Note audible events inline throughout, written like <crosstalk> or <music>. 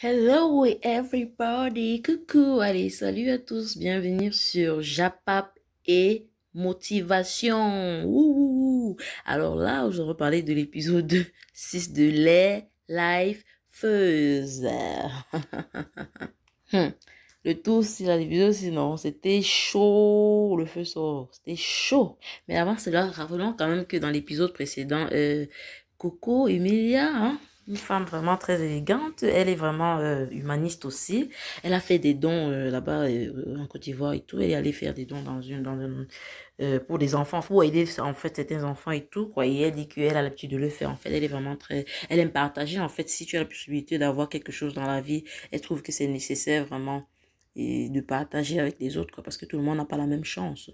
Hello everybody, coucou, allez, salut à tous, bienvenue sur Japap et motivation. Ouh, alors là, aujourd'hui, parler de l'épisode 6 <laughs> de Les Life Fuzz. <laughs> Hmm. Le tout, c'est la vidéo, sinon c'était chaud, le feu sort, c'était chaud. Mais avant cela, rappelons quand même que dans l'épisode précédent, euh, Coco, Emilia, hein, une femme vraiment très élégante. Elle est vraiment euh, humaniste aussi. Elle a fait des dons euh, là-bas euh, en Côte d'Ivoire et tout. Elle est allée faire des dons dans une, dans pour des enfants, faut aider en fait certains enfants et tout. Quoi. elle dit qu'elle a l'habitude de le faire. En fait, elle est vraiment très, elle aime partager. En fait, si tu as la possibilité d'avoir quelque chose dans la vie, elle trouve que c'est nécessaire vraiment de partager avec les autres, parce que tout le monde n'a pas la même chance.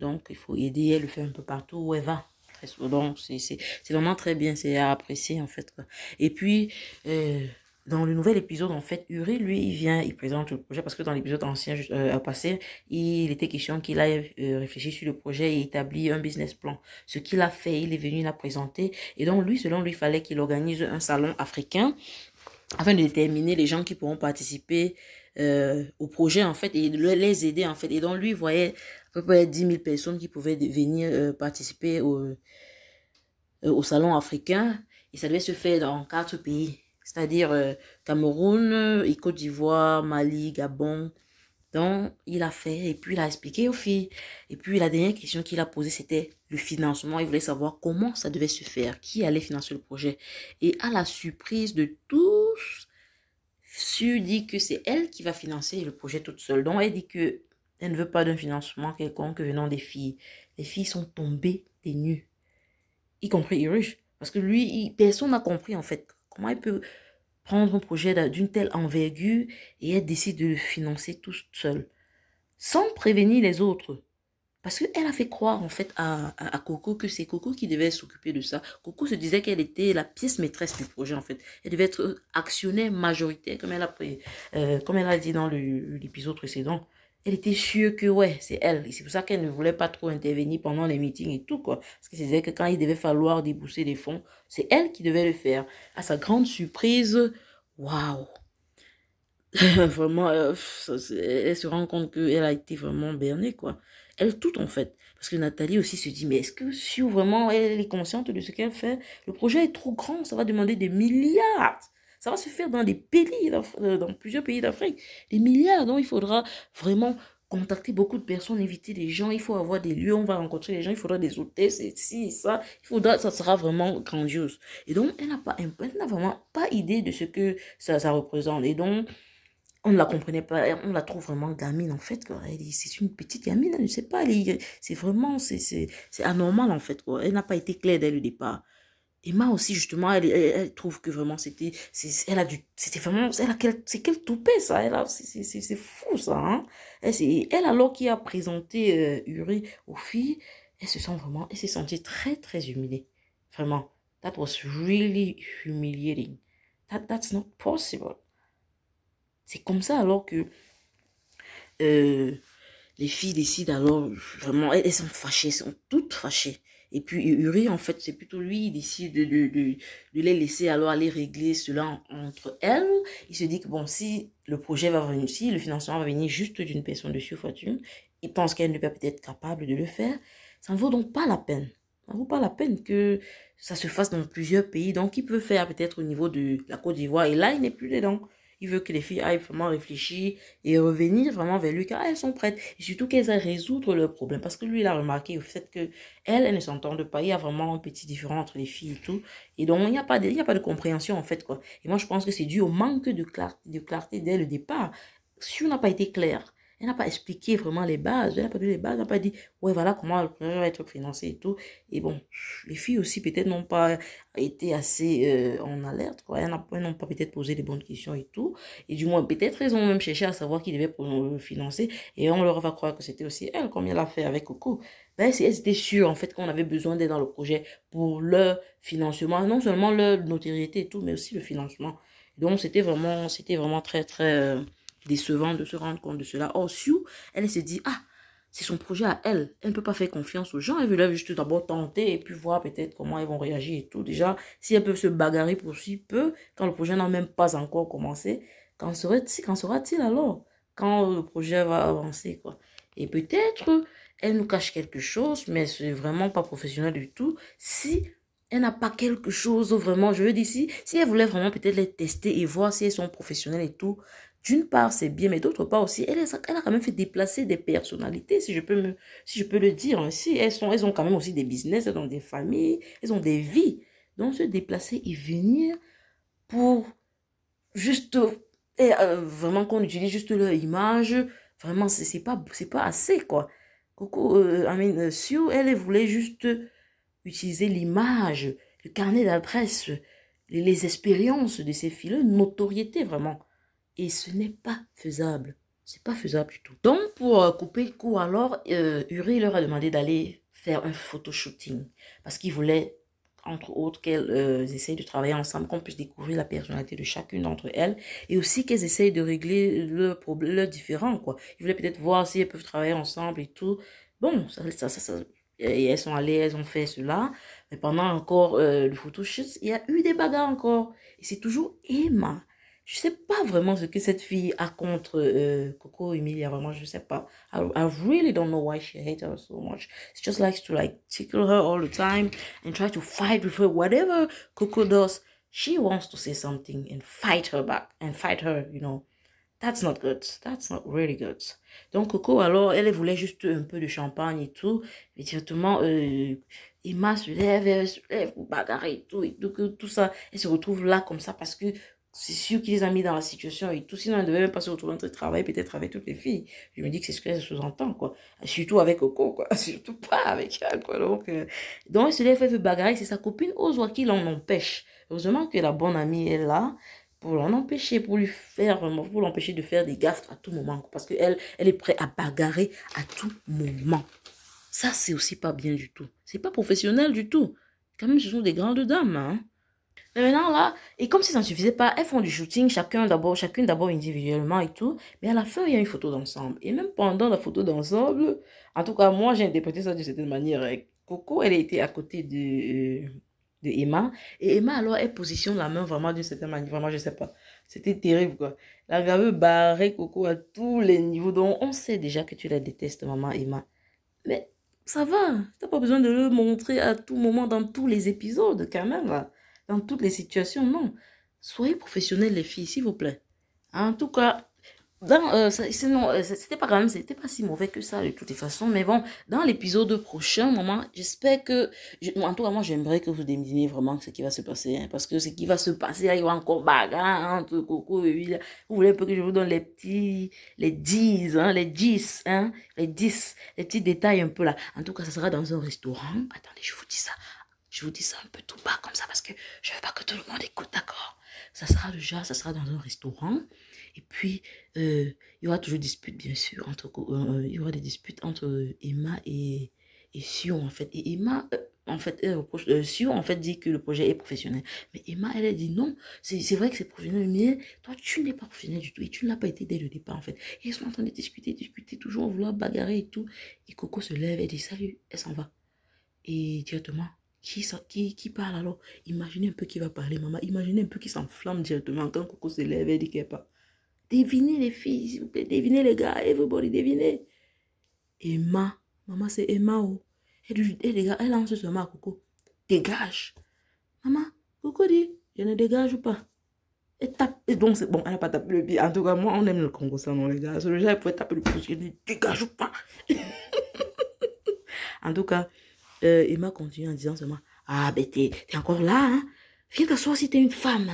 Donc, il faut aider elle le fait un peu partout où elle va donc c'est vraiment très bien, c'est à apprécier en fait. Et puis, euh, dans le nouvel épisode, en fait, Uri, lui, il vient, il présente le projet parce que dans l'épisode ancien, euh, passé, il était question qu'il aille euh, réfléchi sur le projet et établi un business plan. Ce qu'il a fait, il est venu la présenter. Et donc, lui, selon lui, il fallait qu'il organise un salon africain afin de déterminer les gens qui pourront participer euh, au projet en fait et les aider en fait. Et donc lui voyait à peu près 10 000 personnes qui pouvaient venir euh, participer au, euh, au salon africain et ça devait se faire dans quatre pays, c'est-à-dire Cameroun, Côte d'Ivoire, Mali, Gabon. Donc il a fait et puis il a expliqué aux filles. Et puis la dernière question qu'il a posée c'était le financement. Il voulait savoir comment ça devait se faire, qui allait financer le projet. Et à la surprise de tous, Su dit que c'est elle qui va financer le projet toute seule. Donc, elle dit que elle ne veut pas d'un financement quelconque venant des filles. Les filles sont tombées des nues, y compris Irish. Parce que lui, personne n'a compris en fait comment elle peut prendre un projet d'une telle envergure et elle décide de le financer toute seule, sans prévenir les autres. Parce qu'elle a fait croire en fait à, à, Coco que c'est Coco qui devait s'occuper de ça. Coco se disait qu'elle était la pièce maîtresse du projet en fait. Elle devait être actionnaire majoritaire comme elle a, euh, comme elle a dit dans l'épisode précédent. Elle était sûre que ouais, c'est elle. C'est pour ça qu'elle ne voulait pas trop intervenir pendant les meetings et tout quoi. Parce qu'elle disait que quand il devait falloir débousser des fonds, c'est elle qui devait le faire. À sa grande surprise, waouh <laughs> vraiment, euh, elle se rend compte qu'elle a été vraiment bernée, quoi. Elle tout en fait. Parce que Nathalie aussi se dit, mais est-ce que si vraiment elle est consciente de ce qu'elle fait, le projet est trop grand, ça va demander des milliards. Ça va se faire dans des pays, euh, dans plusieurs pays d'Afrique, des milliards. Donc il faudra vraiment contacter beaucoup de personnes, inviter des gens, il faut avoir des lieux, on va rencontrer les gens, il faudra des hôtels, c'est ci, ça, il faudra, ça sera vraiment grandiose. Et donc, elle n'a pas, n'a vraiment pas idée de ce que ça, ça représente. Et donc, on ne la comprenait pas, on la trouve vraiment gamine en fait. C'est une petite gamine, elle ne sait pas, c'est vraiment, c'est anormal en fait. Elle n'a pas été claire dès le départ. Emma aussi justement, elle, trouve que vraiment c'était, elle a du, c'était vraiment, elle a c'est qu'elle toupée ça, elle c'est fou ça. Hein. Elle, elle alors qui a présenté euh, Uri aux filles, elle se sent vraiment, elle s'est sentie très très humiliée, vraiment. That was really humiliating. that's not possible. C'est comme ça alors que euh, les filles décident alors vraiment, elles, sont fâchées, elles sont toutes fâchées. Et puis Uri, en fait, c'est plutôt lui, il décide de, de, de, de, les laisser alors aller régler cela entre elles. Il se dit que bon, si le projet va venir, si le financement va venir juste d'une personne de fortune, il pense qu'elle ne peut peut-être capable de le faire. Ça ne vaut donc pas la peine. Ça ne vaut pas la peine que ça se fasse dans plusieurs pays. Donc, il peut faire peut-être au niveau de la Côte d'Ivoire. Et là, il n'est plus dedans. Il veut que les filles aillent vraiment réfléchir et revenir vraiment vers lui car elles sont prêtes. Et surtout qu'elles aillent résoudre leurs problème Parce que lui, il a remarqué au fait que elles, ne s'entendent pas. Il y a vraiment un petit différent entre les filles et tout. Et donc, il n'y a, pas de, a pas de compréhension en fait. quoi. Et moi, je pense que c'est dû au manque de clarté, de clarté dès le départ. Si on n'a pas été clair, elle n'a pas expliqué vraiment les bases. Elle n'a pas dit les bases. Elle n'a pas dit, ouais, voilà comment le projet va être financé et tout. Et bon, les filles aussi, peut-être, n'ont pas été assez euh, en alerte. Quoi. Elles n'ont pas peut-être posé les bonnes questions et tout. Et du moins, peut-être, elles ont même cherché à savoir qui devait euh, financer. Et on leur va croire que c'était aussi elle, comme elle l'a fait avec Coco. Ben, elles étaient en fait, qu'on avait besoin d'être dans le projet pour leur financement. Non seulement leur notoriété et tout, mais aussi le financement. Donc, c'était vraiment, c'était vraiment très, très... Euh, décevant de se rendre compte de cela. Or, oh, si elle se dit, ah, c'est son projet à elle. Elle ne peut pas faire confiance aux gens. Elle veut juste d'abord tenter et puis voir peut-être comment ils vont réagir et tout. Déjà, si elles peuvent se bagarrer pour si peu, quand le projet n'a même pas encore commencé, quand sera-t-il alors Quand le projet va avancer, quoi. Et peut-être, elle nous cache quelque chose, mais c'est vraiment pas professionnel du tout. Si elle n'a pas quelque chose vraiment, je veux dire, si, si elle voulait vraiment peut-être les tester et voir si elles sont professionnelles et tout, d'une part, c'est bien, mais d'autre part aussi, elle, a quand même fait déplacer des personnalités, si je peux, me, si je peux le dire ainsi. Elles, sont, elles ont quand même aussi des business, elles ont des familles, elles ont des vies. Donc, se déplacer et venir pour juste et, euh, vraiment qu'on utilise juste leur image, vraiment, c'est pas, pas assez, quoi. Coco, euh, I euh, elle voulait juste utiliser l'image, le carnet d'adresse, les, les, expériences de ces filles, notoriété vraiment. Et ce n'est pas faisable. C'est pas faisable du tout. Donc, pour euh, couper le coup, alors, euh, Uri leur a demandé d'aller faire un photoshooting. Parce qu'ils voulait, entre autres, qu'elles euh, essayent de travailler ensemble, qu'on puisse découvrir la personnalité de chacune d'entre elles. Et aussi qu'elles essayent de régler le problème différent, quoi. Ils voulaient peut-être voir si elles peuvent travailler ensemble et tout. Bon, ça, ça, ça, et elles sont allées, elles ont fait cela. Mais pendant encore le le photoshoot, il y a eu des bagarres encore. Et c'est toujours Emma je sais pas vraiment ce que cette fille a contre euh, Coco Emilia, vraiment, je sais pas. I, I really don't know why she hates her so much. She just likes to like tickle her all the time and try to fight with her. Whatever Coco does, she wants to say something and fight her back and fight her, you know. That's not good. That's not really good. Donc Coco, alors, elle voulait juste un peu de champagne et tout. Et directement, euh, Emma se lève, elle se lève pour et tout, et tout ça. Elle se retrouve là comme ça parce que c'est sûr qu'il les a mis dans la situation et tout. Sinon, elle devait même pas se retrouver entre travail, peut-être avec toutes les filles. Je me dis que c'est ce qu'elle sous-entend, quoi. Surtout avec Coco, quoi. <laughs> Surtout pas avec elle, quoi. Donc, euh, donc elle se lève, fait veut bagarrer. C'est sa copine Ozoa qui l'en empêche. Heureusement que la bonne amie est là pour l'en empêcher, pour lui faire, pour l'empêcher de faire des gaffes à tout moment. Parce qu'elle, elle est prête à bagarrer à tout moment. Ça, c'est aussi pas bien du tout. C'est pas professionnel du tout. Quand même, ce sont des grandes dames, hein. Mais maintenant là, et comme si ça ne suffisait pas, elles font du shooting, chacun d'abord, chacune d'abord individuellement et tout. Mais à la fin, il y a une photo d'ensemble. Et même pendant la photo d'ensemble, en tout cas, moi j'ai interprété ça d'une certaine manière. Coco, elle était à côté de, euh, de Emma. Et Emma, alors, elle positionne la main vraiment d'une certaine manière. Vraiment, je sais pas. C'était terrible, quoi. La grave barré Coco à tous les niveaux. Donc, on sait déjà que tu la détestes, maman Emma. Mais ça va. T'as pas besoin de le montrer à tout moment dans tous les épisodes, quand même. Là dans toutes les situations. Non. Soyez professionnels, les filles, s'il vous plaît. En tout cas, euh, euh c'était pas quand même, c'était pas si mauvais que ça de toutes les façons. Mais bon, dans l'épisode prochain, maman, j'espère que, en tout cas, moi, j'aimerais que vous déminiez vraiment ce qui va se passer, hein, parce que ce qui va se passer, il y aura encore bagarre entre Coco et lui. Vous voulez un peu que je vous donne les petits, les 10, hein, les 10, hein, les 10, les petits détails un peu là. En tout cas, ça sera dans un restaurant. Attendez, je vous dis ça. Je vous dis ça un peu tout bas comme ça parce que je veux pas que tout le monde écoute, d'accord Ça sera déjà, ça sera dans un restaurant. Et puis, euh, il y aura toujours des disputes, bien sûr. Entre, euh, euh, il y aura des disputes entre Emma et, et Sion, en fait. Et Emma, en fait, Sion, en fait, dit que le projet est professionnel. Mais Emma, elle, a dit non, c'est vrai que c'est professionnel, mais toi, tu n'es pas professionnel du tout. Et tu ne l'as pas été dès le départ, en fait. Et ils sont en train de discuter, discuter, toujours vouloir bagarrer et tout. Et Coco se lève, et dit salut, elle s'en va. Et directement, qui, qui, qui parle alors Imaginez un peu qui va parler, maman. Imaginez un peu qui s'enflamme directement quand Coco se lève et dit qu'elle pas Devinez les filles, s'il vous plaît. Devinez les gars. Everybody, devinez. Emma. Maman, c'est Emma. Oh. Elle, elle, eh, gars, elle lance sur à Coco. Dégage. Maman, Coco dit, je ne dégage pas. Elle tape. Et donc, c'est bon, elle n'a pas tapé le pied. En tout cas, moi, on aime le Congo, ça, non, les gars. le genre, elle pouvait taper le pied, Je dis, dégage pas. <laughs> en tout cas, euh, Emma continue en disant seulement Ah, ben t'es encore là, hein Viens t'asseoir si t'es une femme.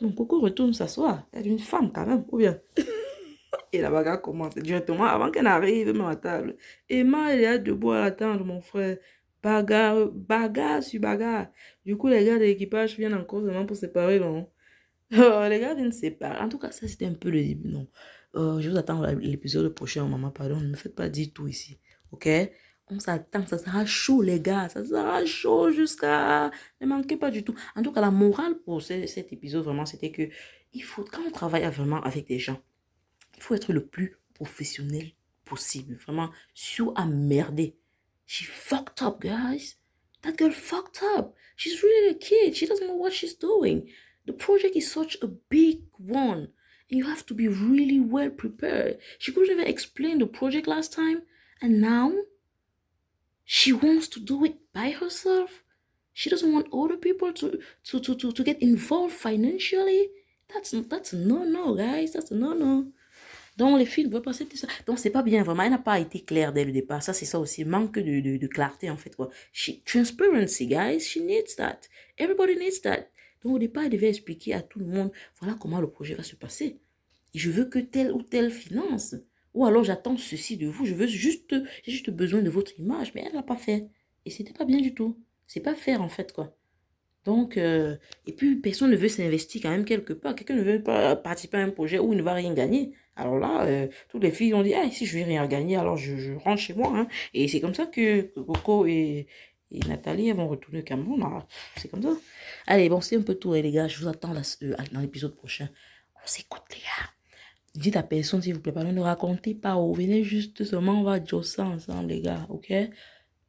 Donc Coco retourne s'asseoir. t'es une femme quand même, ou bien <laughs> Et la bagarre commence directement avant qu'elle n'arrive même à table. Emma, elle est là debout à attendre mon frère. Bagarre, bagarre sur bagarre. Du coup, les gars de l'équipage viennent encore seulement pour séparer, non oh, Les gars viennent séparer. En tout cas, ça, c'était un peu le début, non euh, Je vous attends l'épisode prochain, maman, pardon. Ne me faites pas dire tout ici, ok on s'attend, ça sera chaud les gars, ça sera chaud jusqu'à... Ne manquez pas du tout. En tout cas, la morale pour cet épisode, vraiment, c'était que il faut, quand on travaille vraiment avec des gens, il faut être le plus professionnel possible. Vraiment, sous à She fucked up, guys. That girl fucked up. She's really a kid. She doesn't know what she's doing. The project is such a big one. And you have to be really well prepared. She couldn't even explain the project last time. And now... She wants to do it by herself. She doesn't want other people to, to, to, to, to get involved financially. That's, that's no no, guys. That's no no. Donc, les filles ne veulent pas accepter ça. Donc, c'est pas bien, vraiment. Elle n'a pas été claire dès le départ. Ça, c'est ça aussi. Manque de, de, de, clarté, en fait, quoi. She, transparency, guys. She needs that. Everybody needs that. Donc, au départ, elle devait expliquer à tout le monde, voilà comment le projet va se passer. Et je veux que telle ou telle finance. Ou alors j'attends ceci de vous, je veux juste, j'ai juste besoin de votre image, mais elle l'a pas fait. Et c'était pas bien du tout. C'est pas faire en fait quoi. Donc, euh, et puis personne ne veut s'investir quand même quelque part. Quelqu'un ne veut pas participer à un projet où il ne va rien gagner. Alors là, euh, toutes les filles ont dit, ah, si je ne vais rien gagner, alors je, rentre chez moi. Hein. Et c'est comme ça que Coco et, Nathalie vont retourner au Cameroun. Ah, c'est comme ça. Allez, bon, c'est un peu tout, hein, les gars. Je vous attends euh, dans l'épisode prochain. On s'écoute, les gars. Dites à personne, s'il vous plaît, pardon, ne racontez pas. Oh, venez juste seulement, on va josser ensemble, les gars, ok?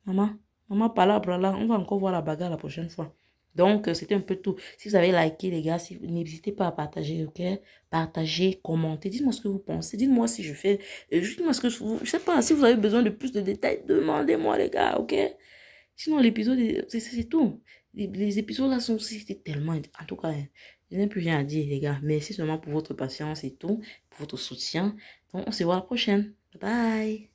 Maman, maman, pas là, là, on va encore voir la bagarre la prochaine fois. Donc, euh, c'était un peu tout. Si vous avez liké, les gars, n'hésitez pas à partager, ok? Partagez, commentez. Dites-moi ce que vous pensez. Dites-moi si je fais... Euh, dites-moi ce que je... Je sais pas, si vous avez besoin de plus de détails, demandez-moi, les gars, ok? Sinon, l'épisode, c'est tout. Les, les épisodes-là sont... C'était tellement... En tout cas, hein, je n'ai plus rien à dire, les gars. Merci seulement pour votre patience et tout, pour votre soutien. Donc, on se voit la prochaine. bye.